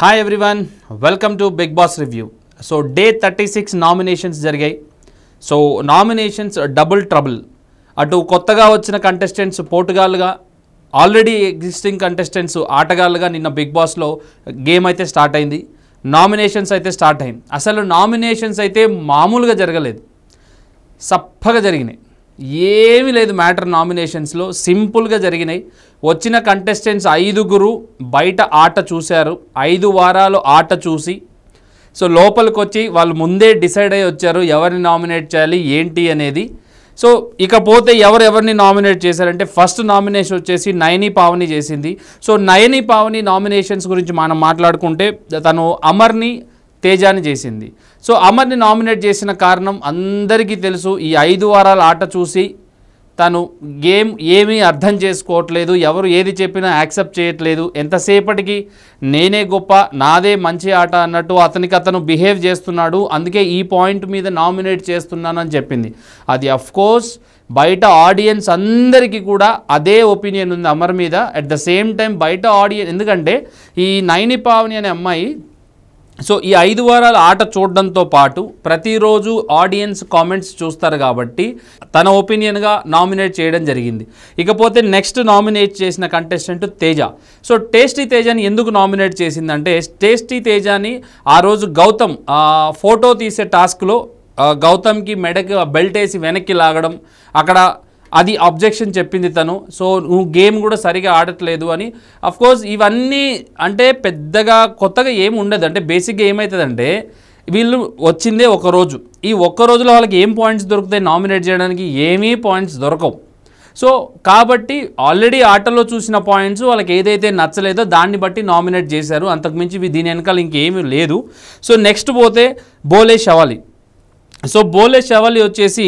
hi everyone welcome to Bigg Boss review so day thirty six nominations జరిగాయి so nominations double trouble అటు కొత్తగా వచ్చిన contestants పోటుగాళ్ళుగా already existing contestants ఆటగాళ్ళుగా నిన్న బిగ్ బాస్లో గేమ్ అయితే స్టార్ట్ అయింది నామినేషన్స్ అయితే స్టార్ట్ అయింది అసలు నామినేషన్స్ అయితే మామూలుగా జరగలేదు సప్పగా జరిగినాయి ఏమీ లేదు మ్యాటర్ నామినేషన్స్లో సింపుల్గా జరిగినాయి వచ్చిన కంటెస్టెంట్స్ ఐదుగురు బయట ఆట చూశారు ఐదు వారాలు ఆట చూసి సో లోపలికి వచ్చి వాళ్ళు ముందే డిసైడ్ అయ్యి వచ్చారు ఎవరిని నామినేట్ చేయాలి ఏంటి అనేది సో ఇకపోతే ఎవరు ఎవరిని నామినేట్ చేశారంటే ఫస్ట్ నామినేషన్ వచ్చేసి నయని పావని చేసింది సో నయని పావని నామినేషన్స్ గురించి మనం మాట్లాడుకుంటే తను అమర్ని తేజాని చేసింది సో అమర్ని నామినేట్ చేసిన కారణం అందరికీ తెలుసు ఈ ఐదు వారాల ఆట చూసి తను గేమ్ ఏమీ అర్థం చేసుకోవట్లేదు ఎవరు ఏది చెప్పినా యాక్సెప్ట్ చేయట్లేదు ఎంతసేపటికి నేనే గొప్ప నాదే మంచి ఆట అన్నట్టు అతనికి అతను బిహేవ్ చేస్తున్నాడు అందుకే ఈ పాయింట్ మీద నామినేట్ చేస్తున్నానని చెప్పింది అది అఫ్కోర్స్ బయట ఆడియన్స్ అందరికీ కూడా అదే ఒపీనియన్ ఉంది అమర్ మీద అట్ ద సేమ్ టైం బయట ఆడియన్స్ ఎందుకంటే ఈ నైని పావని అనే అమ్మాయి సో ఈ ఐదు వారాల ఆట చూడడంతో పాటు ప్రతిరోజు ఆడియన్స్ కామెంట్స్ చూస్తారు కాబట్టి తన ఒపీనియన్గా నామినేట్ చేయడం జరిగింది ఇకపోతే నెక్స్ట్ నామినేట్ చేసిన కంటెస్టెంట్ తేజ సో టేస్టీ తేజాని ఎందుకు నామినేట్ చేసిందంటే టేస్టీ తేజాని ఆ రోజు గౌతమ్ ఫోటో తీసే టాస్క్లో గౌతమ్కి మెడకి బెల్ట్ వేసి వెనక్కి లాగడం అక్కడ అది అబ్జెక్షన్ చెప్పింది తను సో నువ్వు గేమ్ కూడా సరిగా ఆడట్లేదు అని అఫ్కోర్స్ ఇవన్నీ అంటే పెద్దగా కొత్తగా ఏమి ఉండదు అంటే బేసిక్గా ఏమవుతుందంటే వీళ్ళు వచ్చిందే ఒక రోజు ఈ ఒక్క రోజులో వాళ్ళకి ఏం పాయింట్స్ దొరుకుతాయి నామినేట్ చేయడానికి ఏమీ పాయింట్స్ దొరకవు సో కాబట్టి ఆల్రెడీ ఆటలో చూసిన పాయింట్స్ వాళ్ళకి ఏదైతే నచ్చలేదో దాన్ని బట్టి నామినేట్ చేశారు అంతకుమించి దీని వెనకాల ఇంకేమీ లేదు సో నెక్స్ట్ పోతే బోలే షవాలి సో బోలే షవాలి వచ్చేసి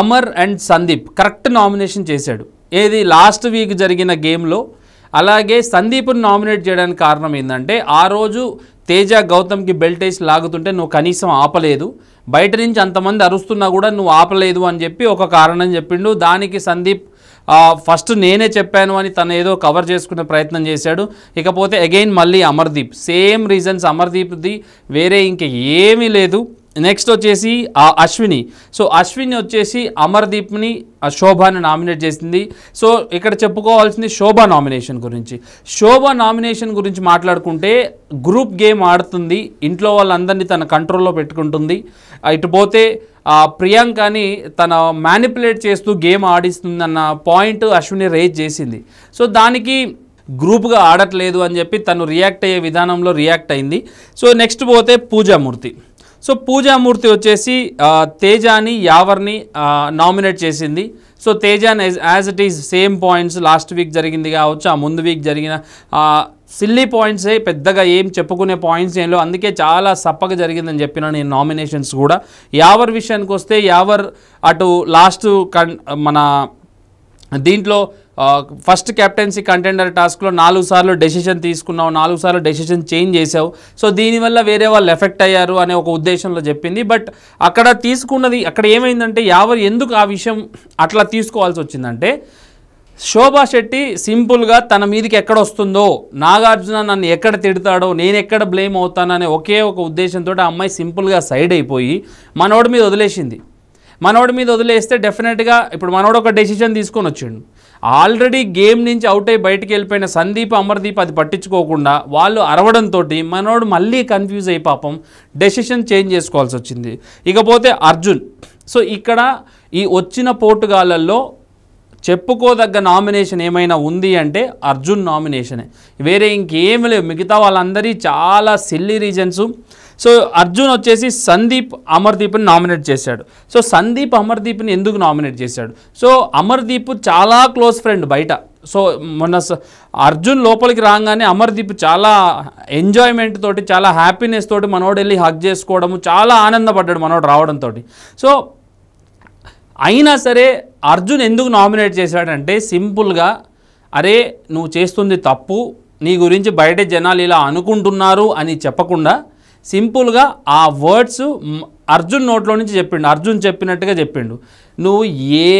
Amar and Sandeep correct nomination చేశాడు ఏది లాస్ట్ వీక్ జరిగిన గేమ్లో అలాగే సందీప్ను నామినేట్ చేయడానికి కారణం ఏంటంటే ఆ రోజు తేజ గౌతమ్కి బెల్ట్ వేసి లాగుతుంటే నువ్వు కనీసం ఆపలేదు బయట నుంచి అంతమంది అరుస్తున్నా కూడా నువ్వు ఆపలేదు అని చెప్పి ఒక కారణం చెప్పిండు దానికి సందీప్ ఫస్ట్ నేనే చెప్పాను అని తను ఏదో కవర్ చేసుకునే ప్రయత్నం చేశాడు ఇకపోతే అగైన్ మళ్ళీ అమర్దీప్ సేమ్ రీజన్స్ అమర్దీప్ది వేరే ఇంక ఏమీ లేదు నెక్స్ట్ వచ్చేసి అశ్విని సో అశ్విని వచ్చేసి అమర్దీప్ని శోభాని నామినేట్ చేసింది సో ఇక్కడ చెప్పుకోవాల్సింది శోభ నామినేషన్ గురించి శోభ నామినేషన్ గురించి మాట్లాడుకుంటే గ్రూప్ గేమ్ ఆడుతుంది ఇంట్లో వాళ్ళందరినీ తన కంట్రోల్లో పెట్టుకుంటుంది ఇటు పోతే ప్రియాంకని తన మ్యానిపులేట్ చేస్తూ గేమ్ ఆడిస్తుంది అన్న పాయింట్ అశ్విని రేజ్ చేసింది సో దానికి గ్రూప్గా ఆడట్లేదు అని చెప్పి తను రియాక్ట్ అయ్యే విధానంలో రియాక్ట్ అయింది సో నెక్స్ట్ పోతే పూజామూర్తి సో పూజామూర్తి వచ్చేసి తేజాని యావర్ని నామినేట్ చేసింది సో తేజాని as it is same points last week జరిగింది కావచ్చు ఆ ముందు వీక్ జరిగిన సిల్లీ పాయింట్సే పెద్దగా ఏం చెప్పుకునే పాయింట్స్ ఏం లేవు అందుకే చాలా సప్పగా జరిగిందని చెప్పిన నేను నామినేషన్స్ కూడా యావర్ విషయానికి వస్తే యావర్ అటు లాస్ట్ మన దీంట్లో ఫస్ట్ కెప్టెన్సీ కంటెండర్ టాస్క్లో నాలుగు సార్లు డెసిషన్ తీసుకున్నావు నాలుగు సార్లు డెసిషన్ చేంజ్ చేసావు సో దీనివల్ల వేరే వాళ్ళు ఎఫెక్ట్ అయ్యారు అనే ఒక ఉద్దేశంలో చెప్పింది బట్ అక్కడ తీసుకున్నది అక్కడ ఏమైందంటే యావరు ఎందుకు ఆ విషయం అట్లా తీసుకోవాల్సి వచ్చిందంటే శోభా శెట్టి సింపుల్గా తన మీదకి ఎక్కడ వస్తుందో నాగార్జున నన్ను ఎక్కడ తిడతాడో నేను ఎక్కడ బ్లేమ్ అవుతాననే ఒకే ఒక ఉద్దేశంతో ఆ అమ్మాయి సింపుల్గా సైడ్ అయిపోయి మనోడి మీద వదిలేసింది మనోడి మీద వదిలేస్తే డెఫినెట్గా ఇప్పుడు మనోడు ఒక డెసిషన్ తీసుకొని వచ్చిండు ఆల్రెడీ గేమ్ నుంచి అవుట్ అయ్యి బయటికి వెళ్ళిపోయిన సందీప్ అమర్దీప్ అది పట్టించుకోకుండా వాళ్ళు అరవడంతో మనోడు మళ్ళీ కన్ఫ్యూజ్ అయి పాపం డెసిషన్ చేంజ్ చేసుకోవాల్సి వచ్చింది ఇకపోతే అర్జున్ సో ఇక్కడ ఈ వచ్చిన పోటుగాళ్ళల్లో చెప్పుకోదగ్గ నామినేషన్ ఏమైనా ఉంది అంటే అర్జున్ నామినేషనే వేరే ఇంకేం లేవు మిగతా వాళ్ళందరి చాలా సిల్లీ రీజన్స్ సో అర్జున్ వచ్చేసి సందీప్ అమర్దీప్ని నామినేట్ చేశాడు సో సందీప్ అమర్దీప్ని ఎందుకు నామినేట్ చేశాడు సో అమర్దీప్ చాలా క్లోజ్ ఫ్రెండ్ బయట సో మొన్న అర్జున్ లోపలికి రాగానే అమర్దీప్ చాలా ఎంజాయ్మెంట్ తోటి చాలా హ్యాపీనెస్ తోటి మనోడు వెళ్ళి హక్ చేసుకోవడము చాలా ఆనందపడ్డాడు మనోడు రావడంతో సో అయినా సరే అర్జున్ ఎందుకు నామినేట్ చేశాడంటే సింపుల్గా అరే నువ్వు చేస్తుంది తప్పు నీ గురించి బయట జనాలు ఇలా అనుకుంటున్నారు అని చెప్పకుండా సింపుల్గా ఆ వర్డ్స్ అర్జున్ నోట్లో నుంచి చెప్పిండు అర్జున్ చెప్పినట్టుగా చెప్పిండు నువ్వు ఏ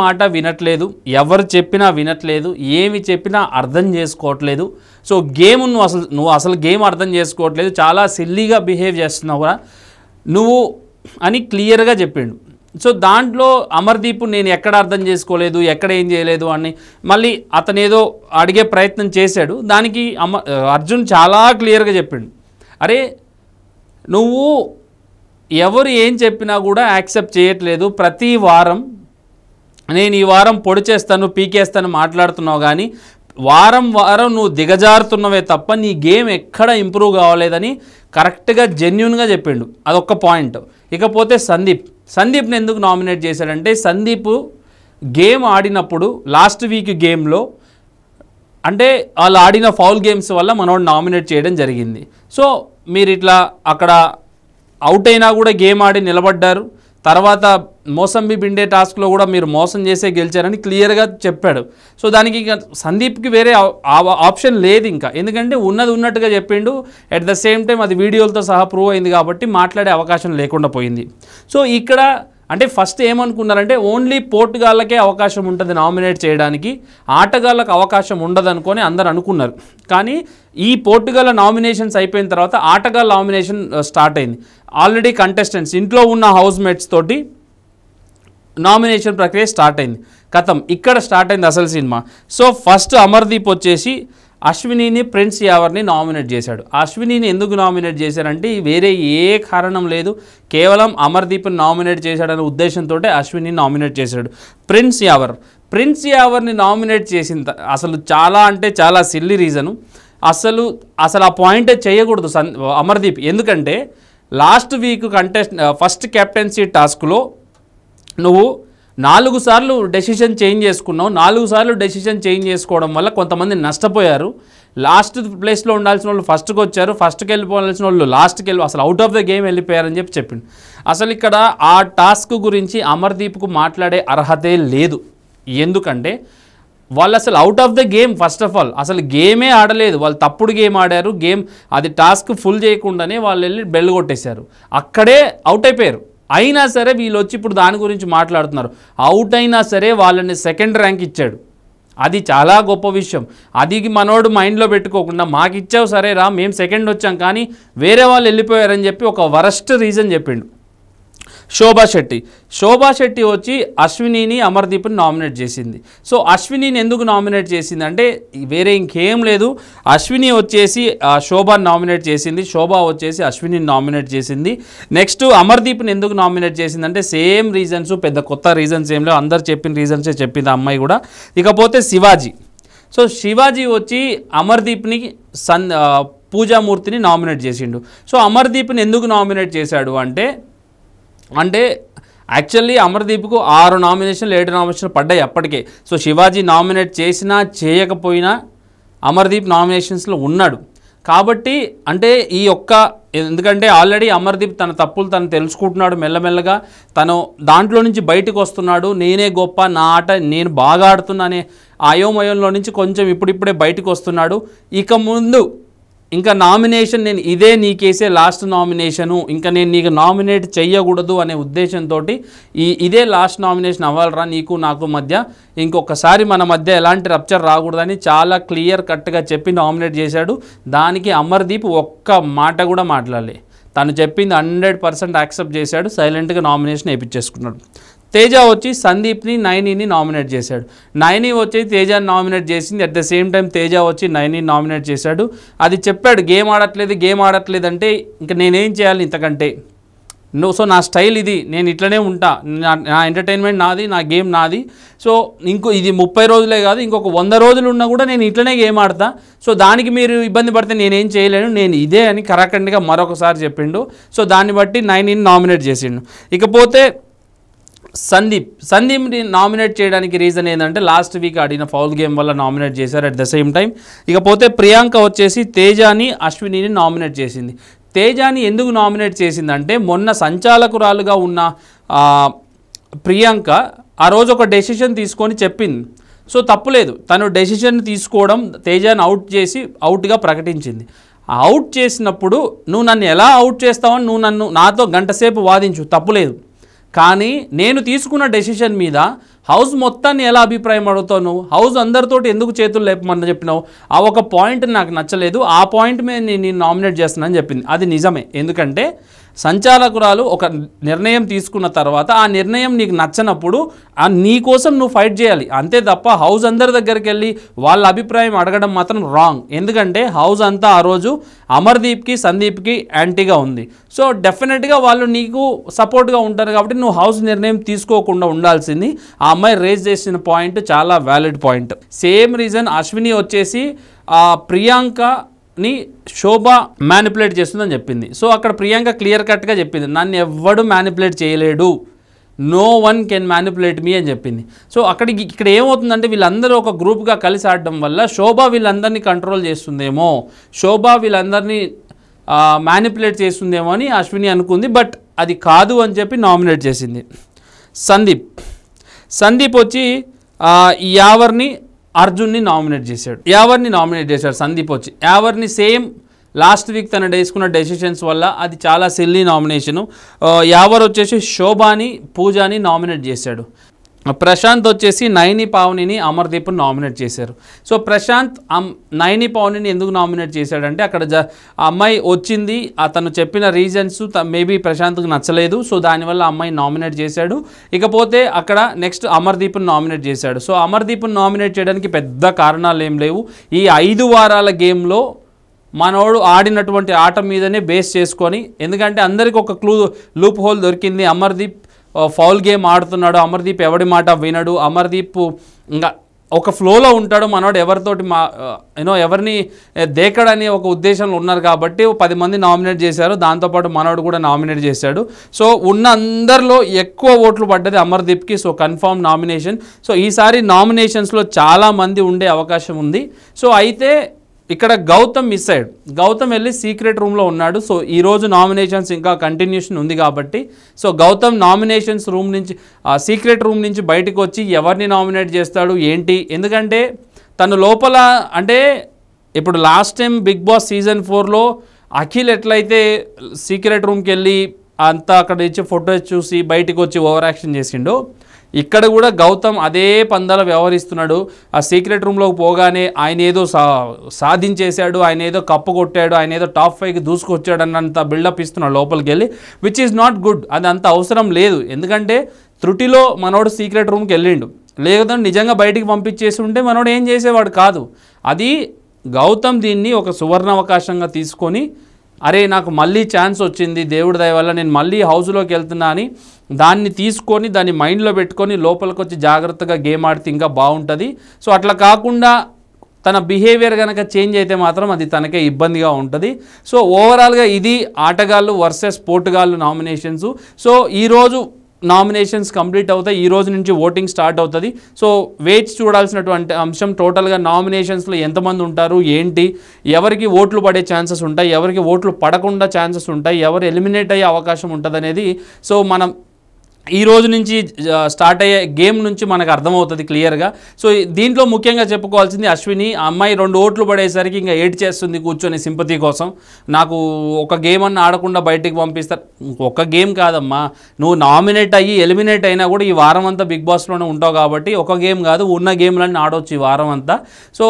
మాట వినట్లేదు ఎవరు చెప్పినా వినట్లేదు ఏమి చెప్పినా అర్థం చేసుకోవట్లేదు సో గేమ్ నువ్వు అసలు నువ్వు అసలు గేమ్ అర్థం చేసుకోవట్లేదు చాలా సిల్లీగా బిహేవ్ చేస్తున్నావు కూడా నువ్వు అని క్లియర్గా చెప్పిండు సో దాంట్లో అమర్దీప్ నేను ఎక్కడ అర్థం చేసుకోలేదు ఎక్కడ ఏం చేయలేదు అని మళ్ళీ అతను ఏదో అడిగే ప్రయత్నం చేశాడు దానికి అమ అర్జున్ చాలా క్లియర్గా చెప్పిండు అరే నువ్వు ఎవరు ఏం చెప్పినా కూడా యాక్సెప్ట్ చేయట్లేదు ప్రతి వారం నేను ఈ వారం పొడి చేస్తాను పీకేస్తాను మాట్లాడుతున్నావు కానీ వారం వారం నువ్వు దిగజారుతున్నవే తప్ప నీ గేమ్ ఎక్కడ ఇంప్రూవ్ కావలేదని కరెక్ట్గా జెన్యున్గా చెప్పిండు అదొక పాయింట్ ఇకపోతే సందీప్ సందీప్ని ఎందుకు నామినేట్ చేశాడంటే సందీప్ గేమ్ ఆడినప్పుడు లాస్ట్ వీక్ గేమ్లో అంటే వాళ్ళు ఆడిన ఫౌల్ గేమ్స్ వల్ల మనోడు నామినేట్ చేయడం జరిగింది సో మీరు ఇట్లా అక్కడ అవుట్ అయినా కూడా గేమ్ ఆడి నిలబడ్డారు తర్వాత మోసంబి బిండే టాస్క్లో కూడా మీరు మోసం చేసే గెలిచారని క్లియర్గా చెప్పాడు సో దానికి ఇంకా సందీప్కి వేరే ఆప్షన్ లేదు ఇంకా ఎందుకంటే ఉన్నది ఉన్నట్టుగా చెప్పిండు అట్ ద సేమ్ టైం అది వీడియోలతో సహా ప్రూవ్ అయింది కాబట్టి మాట్లాడే అవకాశం లేకుండా పోయింది సో ఇక్కడ అంటే ఫస్ట్ ఏమనుకున్నారంటే ఓన్లీ పోర్టుగాళ్ళకే అవకాశం ఉంటుంది నామినేట్ చేయడానికి ఆటగాళ్ళకు అవకాశం ఉండదు అనుకొని అందరు అనుకున్నారు కానీ ఈ పోర్టుగాళ్ళ నామినేషన్స్ అయిపోయిన తర్వాత ఆటగాళ్ళ నామినేషన్ స్టార్ట్ uh, అయింది ఆల్రెడీ కంటెస్టెంట్స్ ఇంట్లో ఉన్న హౌస్ మేట్స్ తోటి నామినేషన్ ప్రక్రియ స్టార్ట్ అయింది కథం ఇక్కడ స్టార్ట్ అయింది అసలు సినిమా సో ఫస్ట్ అమర్దీప్ వచ్చేసి అశ్వినిని ప్రిన్స్ యావర్ని నామినేట్ చేశాడు అశ్వినిని ఎందుకు నామినేట్ చేశారంటే వేరే ఏ కారణం లేదు కేవలం అమర్దీప్ని నామినేట్ చేశాడనే ఉద్దేశంతో అశ్విని నామినేట్ చేశాడు ప్రిన్స్ యావర్ ప్రిన్స్ యావర్ని నామినేట్ చేసిన అసలు చాలా అంటే చాలా సిల్లి రీజను అసలు అసలు ఆ పాయింటే చేయకూడదు సన్ అమర్దీప్ ఎందుకంటే last week contest first captaincy టాస్క్లో నువ్వు నాలుగు సార్లు డెసిషన్ చేంజ్ చేసుకున్నాం నాలుగు సార్లు డెసిషన్ చేంజ్ చేసుకోవడం వల్ల కొంతమంది నష్టపోయారు లాస్ట్ ప్లేస్లో ఉండాల్సిన వాళ్ళు ఫస్ట్కి వచ్చారు ఫస్ట్కి వెళ్ళిపోవాల్సిన వాళ్ళు లాస్ట్కి వెళ్ళి అసలు అవుట్ ఆఫ్ ద గేమ్ వెళ్ళిపోయారని చెప్పి చెప్పిండు అసలు ఇక్కడ ఆ టాస్క్ గురించి అమర్దీప్కు మాట్లాడే అర్హతే లేదు ఎందుకంటే వాళ్ళు అసలు out of the game first of all అసలు గేమే ఆడలేదు వాళ్ళు తప్పుడు గేమ్ ఆడారు గేమ్ అది టాస్క్ ఫుల్ చేయకుండానే వాళ్ళు వెళ్ళి బెల్ కొట్టేశారు అక్కడే అవుట్ అయిపోయారు అయినా సరే వీళ్ళు వచ్చి ఇప్పుడు దాని గురించి మాట్లాడుతున్నారు అవుట్ అయినా సరే వాళ్ళని సెకండ్ ర్యాంక్ ఇచ్చాడు అది చాలా గొప్ప విషయం అది మనోడు మైండ్లో పెట్టుకోకుండా మాకు ఇచ్చావు సరే రా మేము సెకండ్ వచ్చాం కానీ వేరే వాళ్ళు వెళ్ళిపోయారని చెప్పి ఒక వరస్ట్ రీజన్ చెప్పిండు శోభా శెట్టి శోభా శెట్టి వచ్చి అశ్వినిని అమర్దీప్ని నామినేట్ చేసింది సో అశ్వినిని ఎందుకు నామినేట్ చేసింది అంటే వేరే ఇంకేం లేదు అశ్విని వచ్చేసి శోభాని నామినేట్ చేసింది శోభ వచ్చేసి అశ్వినిని నామినేట్ చేసింది నెక్స్ట్ అమర్దీప్ని ఎందుకు నామినేట్ చేసింది అంటే సేమ్ రీజన్స్ పెద్ద కొత్త రీజన్స్ ఏం లేవు అందరు చెప్పిన రీజన్సే చెప్పింది అమ్మాయి కూడా ఇకపోతే శివాజీ సో శివాజీ వచ్చి అమర్దీప్ని సన్ పూజామూర్తిని నామినేట్ చేసిండు సో అమర్దీప్ని ఎందుకు నామినేట్ చేశాడు అంటే అంటే యాక్చువల్లీ అమర్దీప్కు ఆరు నామినేషన్లు ఏడు నామినేషన్లు పడ్డాయి అప్పటికే సో శివాజీ నామినేట్ చేసినా చేయకపోయినా అమర్దీప్ నామినేషన్స్లో ఉన్నాడు కాబట్టి అంటే ఈ ఒక్క ఎందుకంటే ఆల్రెడీ అమర్దీప్ తన తప్పులు తను తెలుసుకుంటున్నాడు మెల్లమెల్లగా తను దాంట్లో నుంచి బయటకు వస్తున్నాడు నేనే గొప్ప నా ఆట నేను బాగా అనే అయోమయంలో నుంచి కొంచెం ఇప్పుడిప్పుడే బయటకు వస్తున్నాడు ఇక ముందు ఇంకా నామినేషన్ నేను ఇదే నీకేసే లాస్ట్ నామినేషను ఇంకా నేను నీకు నామినేట్ చేయకూడదు అనే ఉద్దేశంతో ఈ ఇదే లాస్ట్ నామినేషన్ అవ్వాలరా నీకు నాకు మధ్య ఇంకొకసారి మన మధ్య ఎలాంటి రప్చర్ రాకూడదని చాలా క్లియర్ కట్గా చెప్పి నామినేట్ చేశాడు దానికి అమర్దీప్ ఒక్క మాట కూడా మాట్లాడలే తను చెప్పింది హండ్రెడ్ పర్సెంట్ యాక్సెప్ట్ చేశాడు సైలెంట్గా నామినేషన్ వేయించేసుకున్నాడు తేజ వచ్చి సందీప్ని నైనీని నామినేట్ చేశాడు నైనీ వచ్చి తేజని నామినేట్ చేసింది at the same time Teja వచ్చి నైనీని నామినేట్ చేశాడు అది చెప్పాడు గేమ్ ఆడట్లేదు గేమ్ ఆడట్లేదు అంటే ఇంకా నేనేం చేయాలి ఇంతకంటే నువ్వు సో నా స్టైల్ ఇది నేను ఇట్లనే ఉంటా నా ఎంటర్టైన్మెంట్ నాది నా గేమ్ నాది సో ఇంకో ఇది ముప్పై రోజులే కాదు ఇంకొక వంద రోజులు ఉన్నా కూడా నేను ఇట్లనే గేమ్ ఆడతా సో దానికి మీరు ఇబ్బంది పడితే నేనేం చేయలేను నేను ఇదే అని కరాఖండిగా మరొకసారి చెప్పిండు సో దాన్ని బట్టి నైన్ ఇన్ నామినేట్ చేసిండు ఇకపోతే సందీప్ సందీప్ని నామినేట్ చేయడానికి రీజన్ ఏంటంటే లాస్ట్ వీక్ ఆడిన ఫౌల్ గేమ్ వల్ల నామినేట్ చేశారు అట్ ద సేమ్ టైం ఇకపోతే ప్రియాంక వచ్చేసి తేజాని అశ్వినిని నామినేట్ చేసింది తేజాని ఎందుకు నామినేట్ చేసిందంటే మొన్న సంచాలకురాలుగా ఉన్న ప్రియాంక ఆ రోజు ఒక డెసిషన్ తీసుకొని చెప్పింది సో తప్పులేదు తను డెసిషన్ తీసుకోవడం తేజాని అవుట్ చేసి అవుట్గా ప్రకటించింది అవుట్ చేసినప్పుడు నువ్వు నన్ను ఎలా అవుట్ చేస్తావని నువ్వు నన్ను నాతో గంటసేపు వాదించు తప్పులేదు కానీ నేను తీసుకున్న డెసిషన్ మీద హౌస్ మొత్తాన్ని ఎలా అభిప్రాయం అడుగుతాను నువ్వు హౌస్ అందరితోటి ఎందుకు చేతులు లేపమని చెప్పినావు ఆ ఒక పాయింట్ నాకు నచ్చలేదు ఆ పాయింట్ మీద నేను నామినేట్ చేస్తున్నాను చెప్పింది అది నిజమే ఎందుకంటే సంచాలకురాలు ఒక నిర్ణయం తీసుకున్న తర్వాత ఆ నిర్ణయం నీకు నచ్చనప్పుడు నీ కోసం నువ్వు ఫైట్ చేయాలి అంతే తప్ప హౌస్ అందరి దగ్గరికి వెళ్ళి వాళ్ళ అభిప్రాయం అడగడం మాత్రం రాంగ్ ఎందుకంటే హౌస్ అంతా ఆ రోజు అమర్దీప్కి సందీప్కి యాంటీగా ఉంది సో డెఫినెట్గా వాళ్ళు నీకు సపోర్ట్గా ఉంటారు కాబట్టి నువ్వు హౌస్ నిర్ణయం తీసుకోకుండా ఉండాల్సింది ఆ అమ్మాయి రేజ్ చేసిన పాయింట్ చాలా valid point same reason Ashwini వచ్చేసి ప్రియాంక ని శోభ మ్యానిపులేట్ చేస్తుందని చెప్పింది సో అక్కడ ప్రియాంక క్లియర్ కట్గా చెప్పింది నన్ను ఎవ్వడు మ్యానిపులేట్ చేయలేడు no one can manipulate me అని చెప్పింది సో అక్కడికి ఇక్కడ ఏమవుతుందంటే వీళ్ళందరూ ఒక గ్రూప్గా కలిసి ఆడడం వల్ల శోభ వీళ్ళందరినీ కంట్రోల్ చేస్తుందేమో శోభ వీళ్ళందరినీ మ్యానిపులేట్ చేస్తుందేమో అని అశ్విని అనుకుంది బట్ అది కాదు అని చెప్పి నామినేట్ చేసింది సందీప్ సందీప్ వచ్చి ఈ యావర్ని అర్జున్ని నామినేట్ చేశాడు యావర్ని నామినేట్ చేశాడు సందీప్ వచ్చి యావర్ని సేమ్ లాస్ట్ వీక్ తన తీసుకున్న డెసిషన్స్ వల్ల అది చాలా సిల్లీ నామినేషను యావర్ వచ్చేసి శోభాని పూజాని నామినేట్ చేశాడు ప్రశాంత్ వచ్చేసి నయని పావనిని అమర్దీప్ని నామినేట్ చేశారు సో ప్రశాంత్ నయని పావనిని ఎందుకు నామినేట్ చేశాడంటే అక్కడ జ అమ్మాయి వచ్చింది అతను చెప్పిన రీజన్స్ మేబీ ప్రశాంత్కి నచ్చలేదు సో దానివల్ల అమ్మాయి నామినేట్ చేశాడు ఇకపోతే అక్కడ నెక్స్ట్ అమర్దీప్ని నామినేట్ చేశాడు సో అమర్దీప్ని నామినేట్ చేయడానికి పెద్ద కారణాలు ఏం లేవు ఈ ఐదు వారాల గేమ్లో మనోడు ఆడినటువంటి ఆట మీదనే బేస్ చేసుకొని ఎందుకంటే అందరికీ ఒక క్లూ లూప్ హోల్ దొరికింది అమర్దీప్ ఫౌల్ గేమ్ ఆడుతున్నాడు అమర్దీప్ ఎవడి మాట వినడు అమర్దీప్ ఇంకా ఒక ఫ్లోలో ఉంటాడు మనోడు ఎవరితోటి మా యూనో ఎవరిని దేకడని ఒక ఉద్దేశంలో ఉన్నారు కాబట్టి పది మంది నామినేట్ చేశారు దాంతోపాటు మనోడు కూడా నామినేట్ చేశాడు సో ఉన్న అందరిలో ఎక్కువ ఓట్లు పడ్డది అమర్దీప్కి సో కన్ఫామ్ నామినేషన్ సో ఈసారి నామినేషన్స్లో చాలామంది ఉండే అవకాశం ఉంది సో అయితే ఇక్కడ గౌతమ్ మిస్ అయ్యాడు గౌతమ్ వెళ్ళి సీక్రెట్ రూమ్లో ఉన్నాడు సో ఈరోజు నామినేషన్స్ ఇంకా కంటిన్యూషన్ ఉంది కాబట్టి సో గౌతమ్ నామినేషన్స్ రూమ్ నుంచి సీక్రెట్ రూమ్ నుంచి బయటకు వచ్చి ఎవరిని నామినేట్ చేస్తాడు ఏంటి ఎందుకంటే తను లోపల అంటే ఇప్పుడు last time Bigg Boss season ఫోర్లో అఖిల్ ఎట్లయితే సీక్రెట్ రూమ్కి వెళ్ళి అంతా అక్కడ ఇచ్చి ఫొటోస్ చూసి బయటకు వచ్చి ఓవర్ యాక్షన్ చేసిండో ఇక్కడ కూడా గౌతమ్ అదే పందాలు వ్యవహరిస్తున్నాడు ఆ సీక్రెట్ రూమ్లోకి పోగానే ఆయన ఏదో సా సాధించేశాడు ఆయన ఏదో కప్పు కొట్టాడు ఆయన ఏదో టాప్ ఫైవ్కి దూసుకొచ్చాడు అన్నంత బిల్డప్ ఇస్తున్నాడు లోపలికి వెళ్ళి విచ్ ఈజ్ నాట్ గుడ్ అది అంత అవసరం లేదు ఎందుకంటే త్రుటిలో మనోడు సీక్రెట్ రూమ్కి వెళ్ళిండు లేకపోతే నిజంగా బయటికి పంపించేసి ఉంటే మనోడు ఏం చేసేవాడు కాదు అది గౌతమ్ దీన్ని ఒక సువర్ణ అవకాశంగా తీసుకొని అరే నాకు మళ్ళీ ఛాన్స్ వచ్చింది దేవుడి దయ వల్ల నేను మళ్ళీ హౌస్లోకి వెళ్తున్నా అని దాన్ని తీసుకొని దాన్ని మైండ్లో పెట్టుకొని లోపలికి వచ్చి జాగ్రత్తగా గేమ్ ఆడితే ఇంకా బాగుంటుంది సో అట్లా కాకుండా తన బిహేవియర్ కనుక చేంజ్ అయితే మాత్రం అది తనకే ఇబ్బందిగా ఉంటుంది సో ఓవరాల్గా ఇది ఆటగాళ్ళు వర్సెస్ పోర్టుగాళ్ళు నామినేషన్స్ సో ఈరోజు నామినేషన్స్ కంప్లీట్ అవుతాయి ఈ రోజు నుంచి ఓటింగ్ స్టార్ట్ అవుతుంది సో వేచి చూడాల్సినటువంటి అంశం టోటల్గా నామినేషన్స్లో ఎంతమంది ఉంటారు ఏంటి ఎవరికి ఓట్లు పడే ఛాన్సెస్ ఉంటాయి ఎవరికి ఓట్లు పడకుండా ఛాన్సెస్ ఉంటాయి ఎవరు ఎలిమినేట్ అయ్యే అవకాశం ఉంటుంది సో మనం ఈ రోజు నుంచి స్టార్ట్ అయ్యే గేమ్ నుంచి మనకు అర్థమవుతుంది క్లియర్గా సో దీంట్లో ముఖ్యంగా చెప్పుకోవాల్సింది అశ్విని ఆ అమ్మాయి రెండు ఓట్లు పడేసరికి ఇంకా ఏడ్ చేస్తుంది కూర్చొని సింపతి కోసం నాకు ఒక గేమ్ అన్న ఆడకుండా బయటికి పంపిస్తారు ఒక గేమ్ కాదమ్మా నువ్వు నామినేట్ అయ్యి ఎలిమినేట్ అయినా కూడా ఈ వారం అంతా బిగ్ బాస్లోనే ఉంటావు కాబట్టి ఒక గేమ్ కాదు ఉన్న గేమ్లన్నీ ఆడవచ్చు ఈ వారం అంతా సో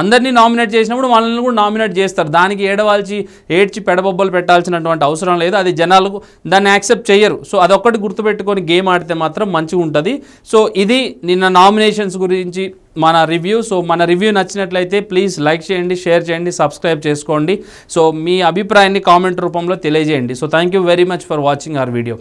అందరినీ నామినేట్ చేసినప్పుడు వాళ్ళని కూడా నామినేట్ చేస్తారు దానికి ఏడవాల్చి ఏడ్చి పెడబొబ్బలు పెట్టాల్సినటువంటి అవసరం లేదు అది జనాలకు దాన్ని యాక్సెప్ట్ చేయరు సో అదొక్కటి గుర్తుపెట్టుకొని గేమ్ ఆడితే మాత్రం మంచిగా ఉంటుంది సో ఇది నిన్న నామినేషన్స్ గురించి మన రివ్యూ సో మన రివ్యూ నచ్చినట్లయితే ప్లీజ్ లైక్ చేయండి షేర్ చేయండి సబ్స్క్రైబ్ చేసుకోండి సో మీ అభిప్రాయాన్ని కామెంట్ రూపంలో తెలియజేయండి so thank very much for watching our video